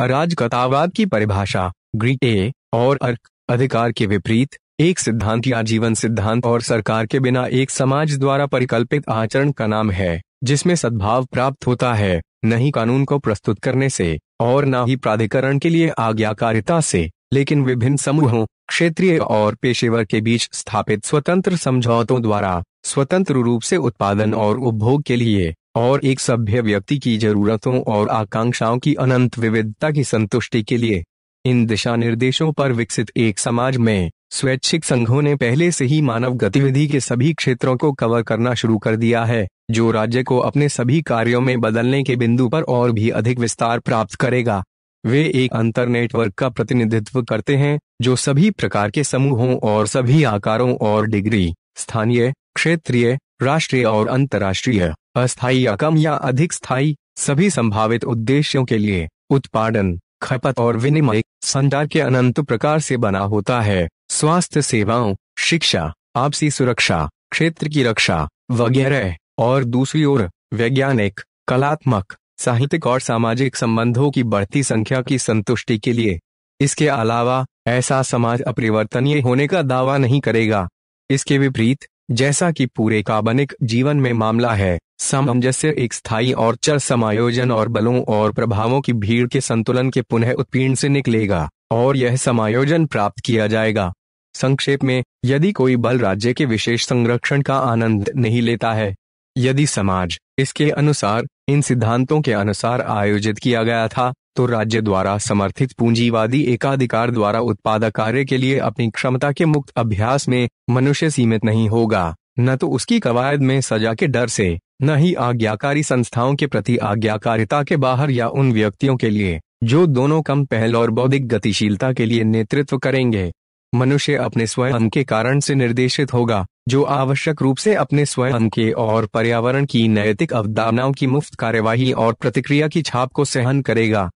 अराजकतावाद की परिभाषा ग्रीटे ए और अर्क अधिकार के विपरीत एक सिद्धांत या जीवन सिद्धांत और सरकार के बिना एक समाज द्वारा परिकल्पित आचरण का नाम है जिसमें सद्भाव प्राप्त होता है न ही कानून को प्रस्तुत करने से और न ही प्राधिकरण के लिए आज्ञाकारिता से लेकिन विभिन्न समूहों क्षेत्रीय और पेशेवर के बीच स्थापित स्वतंत्र समझौतों द्वारा स्वतंत्र रूप से उत्पादन और उपभोग के लिए और एक सभ्य व्यक्ति की जरूरतों और आकांक्षाओं की अनंत विविधता की संतुष्टि के लिए इन दिशा निर्देशों पर विकसित एक समाज में स्वैच्छिक संघों ने पहले से ही मानव गतिविधि के सभी क्षेत्रों को कवर करना शुरू कर दिया है जो राज्य को अपने सभी कार्यों में बदलने के बिंदु पर और भी अधिक विस्तार प्राप्त करेगा वे एक अंतर नेटवर्क का प्रतिनिधित्व करते हैं जो सभी प्रकार के समूहों और सभी आकारों और डिग्री स्थानीय क्षेत्रीय राष्ट्रीय और अंतर्राष्ट्रीय अस्थायी या कम या अधिक स्थायी सभी संभावित उद्देश्यों के लिए उत्पादन खपत और विनिमय संचार के अनंत प्रकार से बना होता है स्वास्थ्य सेवाओं शिक्षा आपसी सुरक्षा क्षेत्र की रक्षा वगैरह और दूसरी ओर वैज्ञानिक कलात्मक साहित्यिक और सामाजिक संबंधों की बढ़ती संख्या की संतुष्टि के लिए इसके अलावा ऐसा समाज अपरिवर्तनीय होने का दावा नहीं करेगा इसके विपरीत जैसा कि पूरे काबनिक जीवन में मामला है सामंजस्य एक स्थायी और चर समायोजन और बलों और प्रभावों की भीड़ के संतुलन के पुनः उत्पीड़न से निकलेगा और यह समायोजन प्राप्त किया जाएगा संक्षेप में यदि कोई बल राज्य के विशेष संरक्षण का आनंद नहीं लेता है यदि समाज इसके अनुसार इन सिद्धांतों के अनुसार आयोजित किया गया था तो राज्य द्वारा समर्थित पूंजीवादी एकाधिकार द्वारा उत्पादक कार्य के लिए अपनी क्षमता के मुक्त अभ्यास में मनुष्य सीमित नहीं होगा न तो उसकी कवायद में सजा के डर से न ही आज्ञाकारी संस्थाओं के प्रति आज्ञाकारिता के बाहर या उन व्यक्तियों के लिए जो दोनों कम पहल और बौद्धिक गतिशीलता के लिए नेतृत्व करेंगे मनुष्य अपने स्वयं के कारण से निर्देशित होगा जो आवश्यक रूप से अपने स्वयं के और पर्यावरण की नैतिक अवधारणाओं की मुफ्त कार्यवाही और प्रतिक्रिया की छाप को सहन करेगा